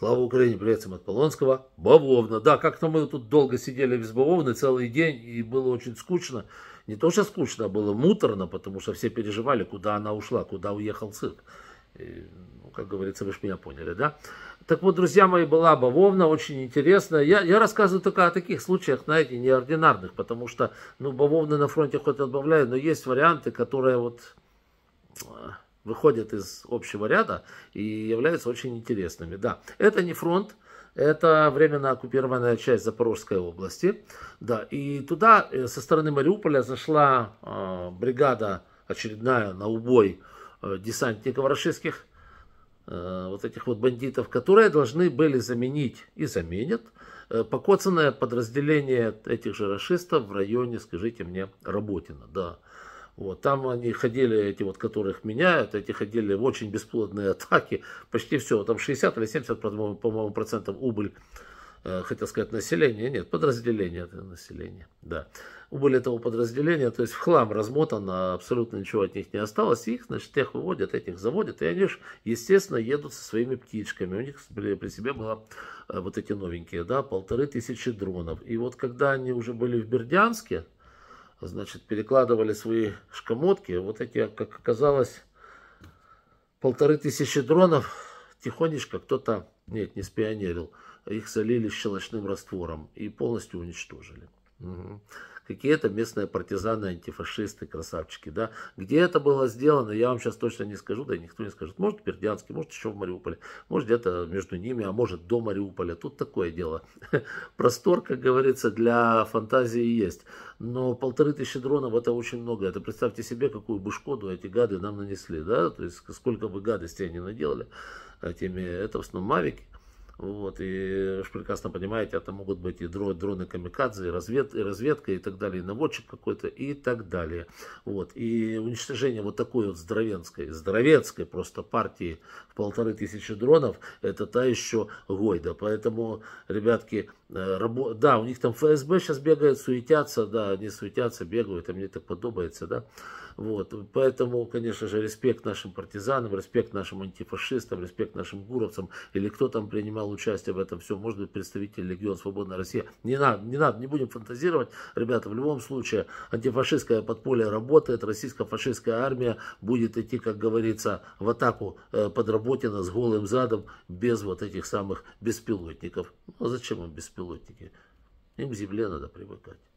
Слава Украине, привет всем от Полонского. Бавовна. Да, как-то мы тут долго сидели без Бавовны целый день, и было очень скучно. Не то, что скучно, а было муторно, потому что все переживали, куда она ушла, куда уехал сын. И, ну, как говорится, вы же меня поняли, да? Так вот, друзья мои, была Бавовна, очень интересная. Я, я рассказываю только о таких случаях, знаете, неординарных, потому что, ну, Бавовны на фронте хоть отбавляют, но есть варианты, которые вот а, выходят из общего ряда и являются очень интересными. Да, это не фронт, это временно оккупированная часть Запорожской области. Да, и туда э, со стороны Мариуполя зашла э, бригада очередная на убой э, десантников российских, э, вот этих вот бандитов, которые должны были заменить и заменят э, покоцанное подразделение этих же расистов в районе, скажите мне, Работина. Да. Вот, там они ходили, эти вот, которых меняют, эти ходили в очень бесплодные атаки, почти все, там 60 или 70, по-моему, процентов убыль, э, хотел сказать, население нет, подразделение это население, да. Убыль этого подразделения, то есть в хлам размотано, абсолютно ничего от них не осталось, их, значит, тех выводят, этих заводят, и они же, естественно, едут со своими птичками, у них при, при себе было э, вот эти новенькие, да, полторы тысячи дронов, и вот когда они уже были в Бердянске, значит, перекладывали свои шкамотки. Вот эти, как оказалось, полторы тысячи дронов тихонечко кто-то, нет, не спионерил, их залили щелочным раствором и полностью уничтожили. Угу. Какие-то местные партизаны, антифашисты, красавчики, да. Где это было сделано, я вам сейчас точно не скажу, да и никто не скажет. Может, в Бердянске, может, еще в Мариуполе, может, где-то между ними, а может, до Мариуполя. Тут такое дело. Простор, как говорится, для фантазии есть. Но полторы тысячи дронов это очень много. Это представьте себе, какую бы шкоду эти гады нам нанесли, да. То есть, сколько бы гадостей они наделали а теми это в основном мавики. Вот, и же прекрасно понимаете, это могут быть и дроны, дроны камикадзе, и, развед, и разведка, и так далее, и наводчик какой-то, и так далее. Вот, и уничтожение вот такой вот здоровенской, здоровенской просто партии в полторы тысячи дронов, это та еще гойда. Поэтому, ребятки, э, рабо... да, у них там ФСБ сейчас бегает, суетятся, да, они суетятся, бегают, а мне так подобается, да. Вот, поэтому, конечно же, респект нашим партизанам, респект нашим антифашистам, респект нашим гуровцам, или кто там принимал принимал участие в этом все, может быть, представитель Легион Свободная Россия. Не надо, не надо, не будем фантазировать, ребята, в любом случае антифашистское подполье работает, российско-фашистская армия будет идти, как говорится, в атаку э, подработина с голым задом, без вот этих самых беспилотников. Ну, а зачем им беспилотники? Им к земле надо привыкать.